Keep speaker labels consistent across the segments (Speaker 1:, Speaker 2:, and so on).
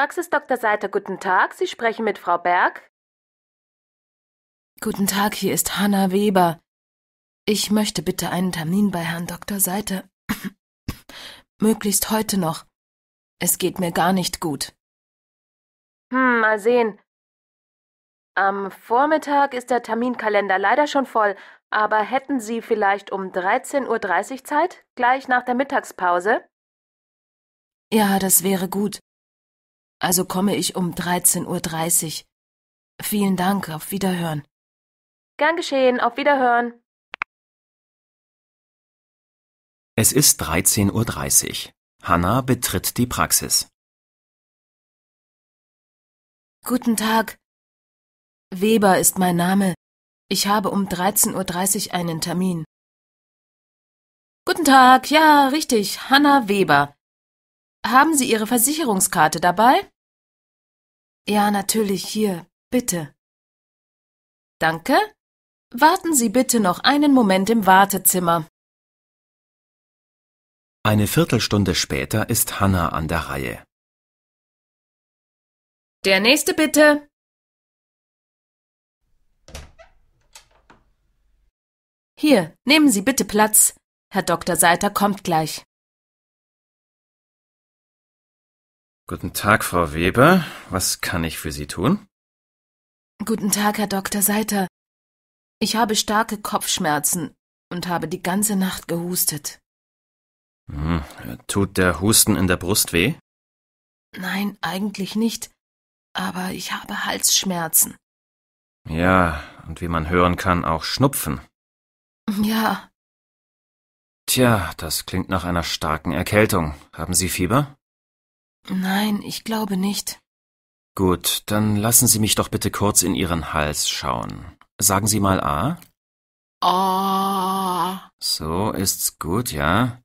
Speaker 1: Praxis Dr. Seiter, guten Tag. Sie sprechen mit Frau Berg. Guten Tag, hier ist Hanna Weber. Ich möchte bitte einen Termin bei Herrn Dr. Seiter. Möglichst heute noch. Es geht mir gar nicht gut. Hm, mal sehen. Am Vormittag ist der Terminkalender leider schon voll, aber hätten Sie vielleicht um 13.30 Uhr Zeit, gleich nach der Mittagspause? Ja, das wäre gut. Also komme ich um 13.30 Uhr. Vielen Dank, auf Wiederhören. Gern geschehen, auf Wiederhören.
Speaker 2: Es ist 13.30 Uhr. Hanna betritt die Praxis.
Speaker 1: Guten Tag. Weber ist mein Name. Ich habe um 13.30 Uhr einen Termin. Guten Tag, ja, richtig, Hanna Weber. Haben Sie Ihre Versicherungskarte dabei? Ja, natürlich hier, bitte. Danke. Warten Sie bitte noch einen Moment im Wartezimmer.
Speaker 2: Eine Viertelstunde später ist Hanna an der Reihe.
Speaker 1: Der nächste bitte. Hier, nehmen Sie bitte Platz. Herr Dr. Seiter kommt gleich.
Speaker 2: Guten Tag, Frau Weber. Was kann ich für Sie tun?
Speaker 1: Guten Tag, Herr Dr. Seiter. Ich habe starke Kopfschmerzen und habe die ganze Nacht gehustet.
Speaker 3: Hm, tut der Husten in der Brust weh?
Speaker 1: Nein, eigentlich nicht. Aber ich habe Halsschmerzen.
Speaker 3: Ja, und wie man hören kann, auch Schnupfen. Ja. Tja, das klingt nach einer starken Erkältung. Haben Sie Fieber?
Speaker 1: Nein, ich glaube nicht.
Speaker 3: Gut, dann lassen Sie mich doch bitte kurz in Ihren Hals schauen. Sagen Sie mal A.
Speaker 2: Ah.
Speaker 3: So ist's gut, ja?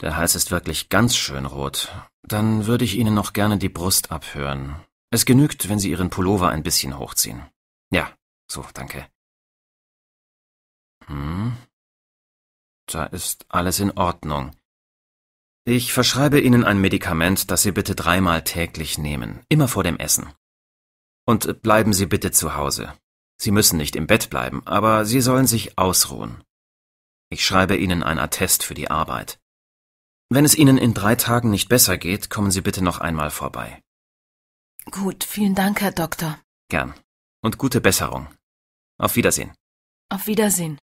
Speaker 3: Der Hals ist wirklich ganz schön rot. Dann würde ich Ihnen noch gerne die Brust abhören. Es genügt, wenn Sie Ihren Pullover
Speaker 2: ein bisschen hochziehen. Ja, so, danke. Hm. Da ist alles in Ordnung. Ich verschreibe
Speaker 3: Ihnen ein Medikament, das Sie bitte dreimal täglich nehmen, immer vor dem Essen. Und bleiben Sie bitte zu Hause. Sie müssen nicht im Bett bleiben, aber Sie sollen sich ausruhen. Ich schreibe Ihnen ein Attest für die Arbeit. Wenn es Ihnen in drei Tagen nicht besser geht, kommen Sie bitte noch einmal vorbei.
Speaker 1: Gut, vielen Dank, Herr Doktor.
Speaker 2: Gern. Und gute Besserung. Auf Wiedersehen.
Speaker 1: Auf Wiedersehen.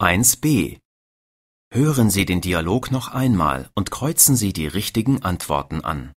Speaker 2: 1b Hören Sie den Dialog noch einmal und kreuzen Sie die richtigen Antworten an.